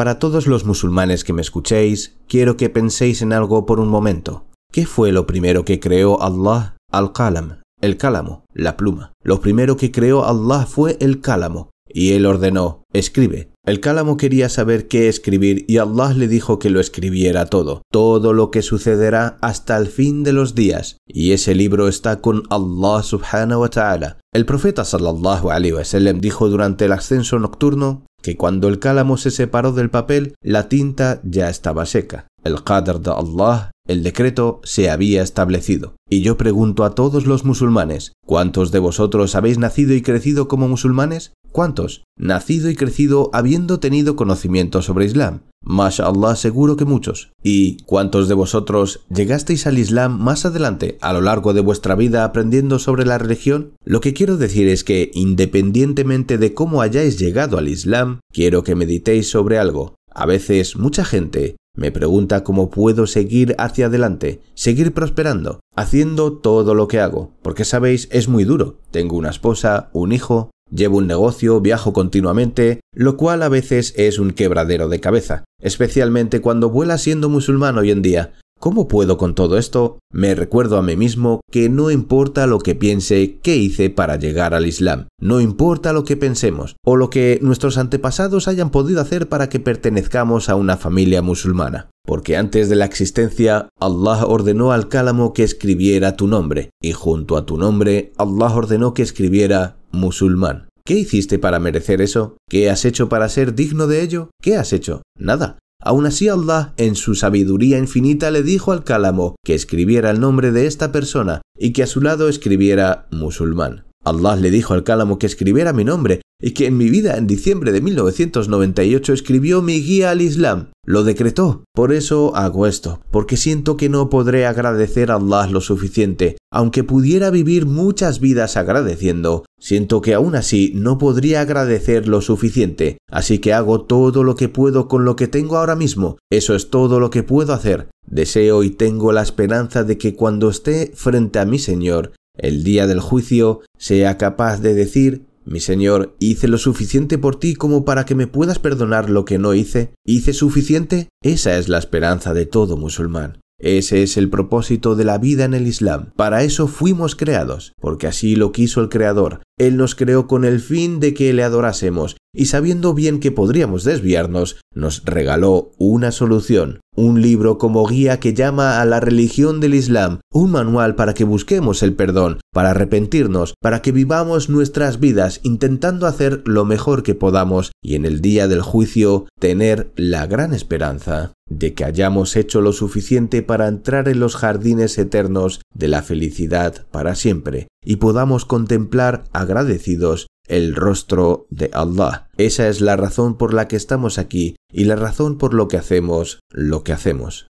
Para todos los musulmanes que me escuchéis, quiero que penséis en algo por un momento. ¿Qué fue lo primero que creó Allah? Al-Qalam, el cálamo, la pluma. Lo primero que creó Allah fue el cálamo. Y él ordenó, escribe. El cálamo quería saber qué escribir y Allah le dijo que lo escribiera todo, todo lo que sucederá hasta el fin de los días. Y ese libro está con Allah subhanahu wa ta'ala. El profeta sallallahu alaihi sallam dijo durante el ascenso nocturno que cuando el cálamo se separó del papel, la tinta ya estaba seca. El qadr de Allah, el decreto, se había establecido. Y yo pregunto a todos los musulmanes, ¿cuántos de vosotros habéis nacido y crecido como musulmanes? ¿Cuántos? Nacido y crecido habiendo tenido conocimiento sobre Islam. Allah seguro que muchos. ¿Y cuántos de vosotros llegasteis al Islam más adelante, a lo largo de vuestra vida aprendiendo sobre la religión? Lo que quiero decir es que, independientemente de cómo hayáis llegado al Islam, quiero que meditéis sobre algo. A veces mucha gente me pregunta cómo puedo seguir hacia adelante, seguir prosperando, haciendo todo lo que hago, porque sabéis es muy duro. Tengo una esposa, un hijo, Llevo un negocio, viajo continuamente, lo cual a veces es un quebradero de cabeza, especialmente cuando vuela siendo musulmán hoy en día. ¿Cómo puedo con todo esto? Me recuerdo a mí mismo que no importa lo que piense qué hice para llegar al Islam, no importa lo que pensemos o lo que nuestros antepasados hayan podido hacer para que pertenezcamos a una familia musulmana, porque antes de la existencia, Allah ordenó al cálamo que escribiera tu nombre, y junto a tu nombre, Allah ordenó que escribiera musulmán. ¿Qué hiciste para merecer eso? ¿Qué has hecho para ser digno de ello? ¿Qué has hecho? Nada. Aún así Allah, en su sabiduría infinita, le dijo al cálamo que escribiera el nombre de esta persona y que a su lado escribiera musulmán. Allah le dijo al cálamo que escribiera mi nombre y que en mi vida en diciembre de 1998 escribió mi guía al Islam. Lo decretó. Por eso hago esto, porque siento que no podré agradecer a Allah lo suficiente. Aunque pudiera vivir muchas vidas agradeciendo, siento que aún así no podría agradecer lo suficiente. Así que hago todo lo que puedo con lo que tengo ahora mismo. Eso es todo lo que puedo hacer. Deseo y tengo la esperanza de que cuando esté frente a mi Señor, el día del juicio sea capaz de decir, mi Señor, hice lo suficiente por ti como para que me puedas perdonar lo que no hice, hice suficiente, esa es la esperanza de todo musulmán. Ese es el propósito de la vida en el Islam. Para eso fuimos creados, porque así lo quiso el Creador. Él nos creó con el fin de que le adorásemos y sabiendo bien que podríamos desviarnos, nos regaló una solución, un libro como guía que llama a la religión del Islam, un manual para que busquemos el perdón, para arrepentirnos, para que vivamos nuestras vidas intentando hacer lo mejor que podamos y en el día del juicio tener la gran esperanza de que hayamos hecho lo suficiente para entrar en los jardines eternos de la felicidad para siempre y podamos contemplar agradecidos el rostro de Allah. Esa es la razón por la que estamos aquí y la razón por lo que hacemos lo que hacemos.